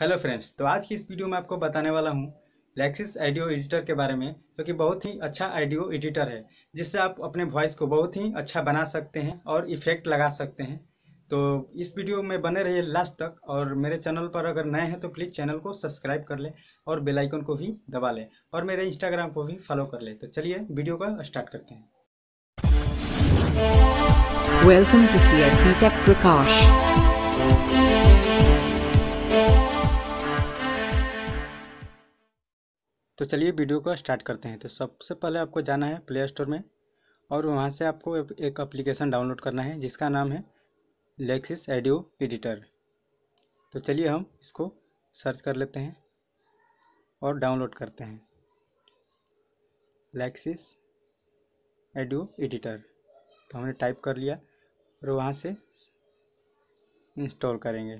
hello friends तो आज की इस वीडियो में आपको बताने वाला हूँ लेक्सिस आइडियो एडिटर के बारे में जो कि बहुत ही अच्छा आइडियो एडिटर है जिससे आप अपने वॉइस को बहुत ही अच्छा बना सकते हैं और इफेक्ट लगा सकते हैं तो इस वीडियो में बने रहिए लास्ट तक और मेरे चैनल पर अगर नए हैं तो प्लीज़ चैनल को सब्सक्राइब कर लें और बेलाइकन को भी दबा लें और मेरे इंस्टाग्राम को भी फॉलो कर लें तो चलिए वीडियो का स्टार्ट करते हैं Welcome to CSE Tech तो चलिए वीडियो को स्टार्ट करते हैं तो सबसे पहले आपको जाना है प्ले स्टोर में और वहाँ से आपको एक अप्लीकेशन डाउनलोड करना है जिसका नाम है लेक्सिस एडियो एडिटर तो चलिए हम इसको सर्च कर लेते हैं और डाउनलोड करते हैं लेक्सिस एडियो एडिटर तो हमने टाइप कर लिया और वहाँ से इंस्टॉल करेंगे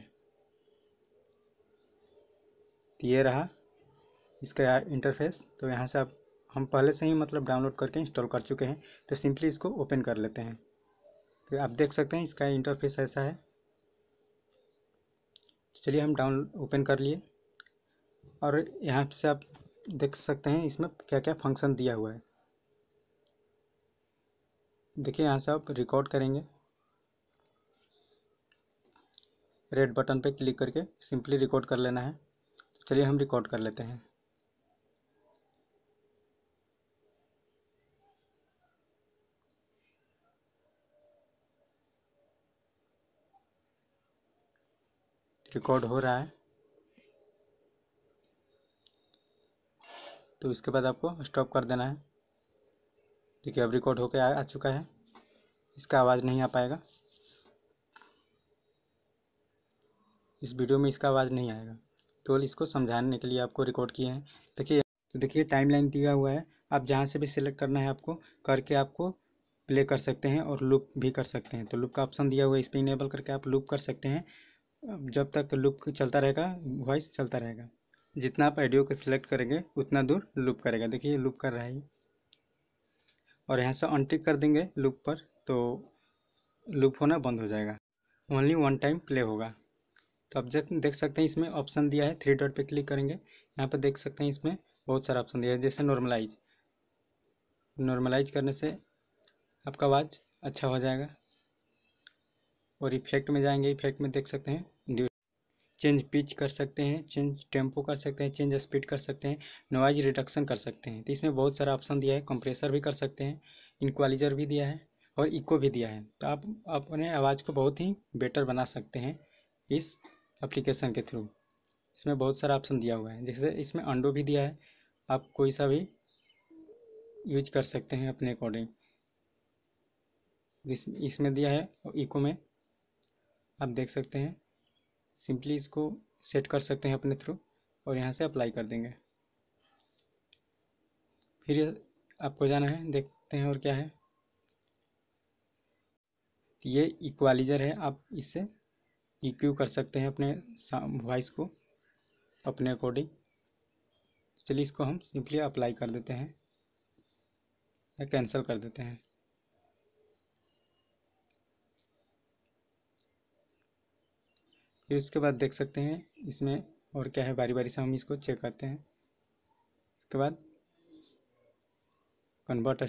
तो ये रहा इसका इंटरफेस तो यहाँ से आप हम पहले से ही मतलब डाउनलोड करके इंस्टॉल कर चुके हैं तो सिंपली इसको ओपन कर लेते हैं तो आप देख सकते हैं इसका इंटरफेस ऐसा है तो चलिए हम डाउन ओपन कर लिए और यहाँ से आप देख सकते हैं इसमें क्या क्या फंक्शन दिया हुआ है देखिए यहाँ से आप रिकॉर्ड करेंगे रेड बटन पे क्लिक करके सिंपली रिकॉर्ड कर लेना है तो चलिए हम रिकॉर्ड कर लेते हैं रिकॉर्ड हो रहा है तो इसके बाद आपको स्टॉप कर देना है देखिए अब रिकॉर्ड होकर आ, आ चुका है इसका आवाज़ नहीं आ पाएगा इस वीडियो में इसका आवाज़ नहीं आएगा तो इसको समझाने के लिए आपको रिकॉर्ड किए हैं देखिए तो देखिए टाइम लाइन दिया हुआ है आप जहाँ से भी सिलेक्ट करना है आपको करके आपको प्ले कर सकते हैं और लुप भी कर सकते हैं तो लुप का ऑप्शन दिया हुआ है इस पर इनेबल करके आप लुप कर सकते हैं जब तक लूप चलता रहेगा वॉइस चलता रहेगा जितना आप ऑडियो को सिलेक्ट करेंगे उतना दूर लूप करेगा देखिए लूप कर रहा है और यहाँ से अनटिक कर देंगे लूप पर तो लूप होना बंद हो जाएगा ओनली वन टाइम प्ले होगा तो आप देख सकते हैं इसमें ऑप्शन दिया है थ्री डॉट पे क्लिक करेंगे यहाँ पर देख सकते हैं इसमें बहुत सारा ऑप्शन दिया है जैसे नॉर्मलाइज नॉर्मलाइज करने से आपका आवाज़ अच्छा हो जाएगा और इफेक्ट में जाएंगे इफेक्ट में देख सकते हैं चेंज पिच कर सकते हैं चेंज टेम्पो कर सकते हैं चेंज स्पीड कर सकते हैं नॉइज रिडक्शन कर सकते हैं तो इसमें बहुत सारा ऑप्शन दिया है कंप्रेसर भी कर सकते हैं इनक्वालिजर भी दिया है और इको भी दिया है तो आप अपने आवाज़ को बहुत ही बेटर बना सकते हैं इस एप्लीकेशन के थ्रू इसमें बहुत सारा ऑप्शन दिया हुआ है जैसे इसमें अंडो भी दिया है आप कोई सा भी यूज कर सकते हैं अपने अकॉर्डिंग इसमें दिया है इको में आप देख सकते हैं सिंपली इसको सेट कर सकते हैं अपने थ्रू और यहाँ से अप्लाई कर देंगे फिर आपको जाना है देखते हैं और क्या है ये इक्वालीजर है आप इससे इक्यू कर सकते हैं अपने वॉइस को अपने अकॉर्डिंग चलिए इसको हम सिंपली अप्लाई कर देते हैं या कैंसिल कर देते हैं फिर उसके बाद देख सकते हैं इसमें और क्या है बारी बारी से हम इसको चेक करते हैं इसके बाद कन्वर्ट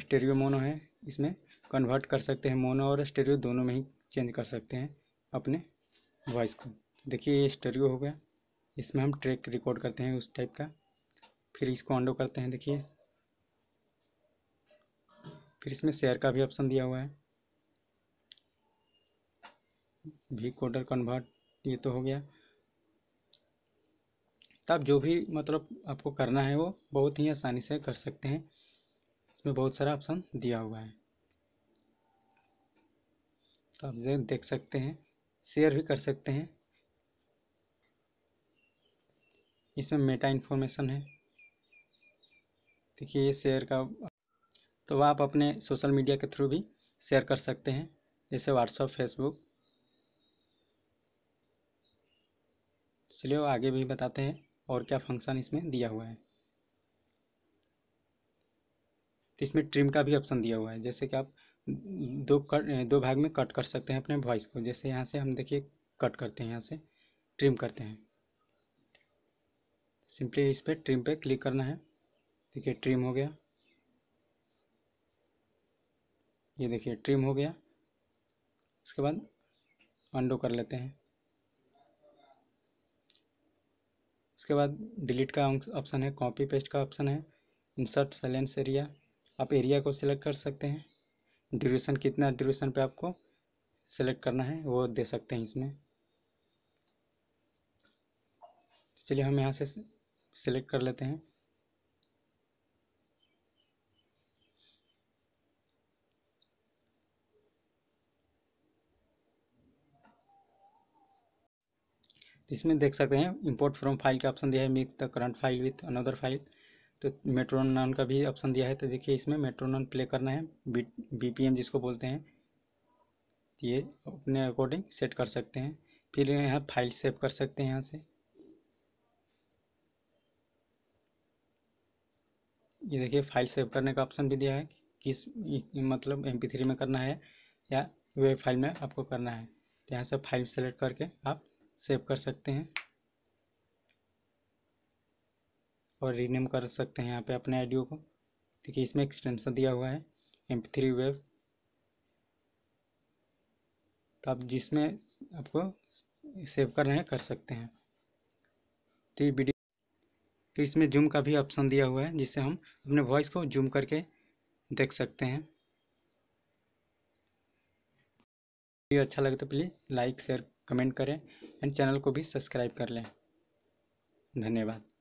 स्टेरियो मोनो है इसमें कन्वर्ट कर सकते हैं मोनो और स्टेरियो दोनों में ही चेंज कर सकते हैं अपने वॉइस को देखिए ये स्टेरियो हो गया इसमें हम ट्रैक रिकॉर्ड करते हैं उस टाइप का फिर इसको ऑनडो करते हैं देखिए फिर इसमें शेयर का भी ऑप्शन दिया हुआ है भी कोडर कन्वर्ट ये तो हो गया तब जो भी मतलब आपको करना है वो बहुत ही आसानी से कर सकते हैं इसमें बहुत सारा ऑप्शन दिया हुआ है तो आप देख सकते हैं शेयर भी कर सकते हैं इसमें मेटा इन्फॉर्मेशन है देखिए ये शेयर का तो आप अपने सोशल मीडिया के थ्रू भी शेयर कर सकते हैं जैसे व्हाट्सअप फेसबुक चलिए आगे भी बताते हैं और क्या फंक्शन इसमें दिया हुआ है तो इसमें ट्रिम का भी ऑप्शन दिया हुआ है जैसे कि आप दो कर, दो भाग में कट कर सकते हैं अपने वॉइस को जैसे यहाँ से हम देखिए कट करते हैं यहाँ से ट्रिम करते हैं सिंपली इस पर ट्रिम पे क्लिक करना है देखिए ट्रिम हो गया ये देखिए ट्रिम हो गया उसके बाद अंडो कर लेते हैं उसके बाद डिलीट का ऑप्शन है कॉपी पेस्ट का ऑप्शन है इंसर्ट साइलेंस एरिया आप एरिया को सिलेक्ट कर सकते हैं ड्यूरेशन कितना ड्यूरेशन पे आपको सेलेक्ट करना है वो दे सकते हैं इसमें तो चलिए हम यहाँ से सिलेक्ट कर लेते हैं इसमें देख सकते हैं इंपोर्ट फ्रॉम फाइल का ऑप्शन दिया है mix the current file with another file तो मेट्रोन नॉन का भी ऑप्शन दिया है तो देखिए इसमें मेट्रोन प्ले करना है बी बी जिसको बोलते हैं ये अपने अकॉर्डिंग सेट कर सकते हैं फिर यहाँ फाइल सेव कर सकते हैं यहाँ से ये देखिए फाइल सेव करने का ऑप्शन भी दिया है किस मतलब एम में करना है या वेब फाइल में आपको करना है तो यहाँ से फाइल सेलेक्ट करके आप सेव कर सकते हैं और रीनेम कर सकते हैं यहाँ पे अपने आइडियो को देखिए इसमें एक्सटेंशन दिया हुआ है एम थ्री वेब तो आप जिसमें आपको सेव करना है कर सकते हैं तो ये वीडियो तो इसमें जूम का भी ऑप्शन दिया हुआ है जिससे हम अपने वॉइस को जूम करके देख सकते हैं वीडियो अच्छा लगे तो प्लीज़ लाइक शेयर कमेंट करें एंड चैनल को भी सब्सक्राइब कर लें धन्यवाद